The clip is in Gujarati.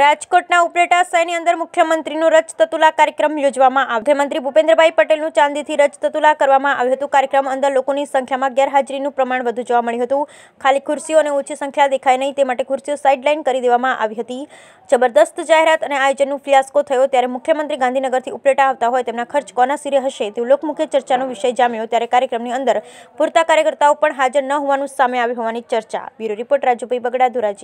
રાજકોટના ઉપલેટા શહેરની અંદર મુખ્યમંત્રીનું રજ તતુલા કાર્યક્રમ યોજવામાં આવ્યો મુખ્યમંત્રી ભૂપેન્દ્રભાઈ પટેલનું ચાંદીથી રજ તતુલા કરવામાં આવ્યું હતું કાર્યક્રમ અંદર લોકોની સંખ્યામાં ગેરહાજરીનું પ્રમાણ વધુ જોવા મળ્યું હતું ખાલી ખુરશીઓ અને ઓછી સંખ્યા દેખાય નહીં તે માટે ખુરશીઓ સાઇડલાઇન કરી દેવામાં આવી હતી જબરદસ્ત જાહેરાત અને આયોજનનું ફિયાસ્કો થયો ત્યારે મુખ્યમંત્રી ગાંધીનગરથી ઉપલેટા આવતા હોય તેમના ખર્ચ કોના સિરે હશે તેવું લોકમુખ્ય ચર્ચાનો વિષય જામ્યો ત્યારે કાર્યક્રમની અંદર પૂરતા કાર્યકર્તાઓ પણ હાજર ન હોવાનું સામે આવી હોવાની ચર્ચા બ્યુરો રિપોર્ટ રાજુભાઈ બગડા ધોરાજી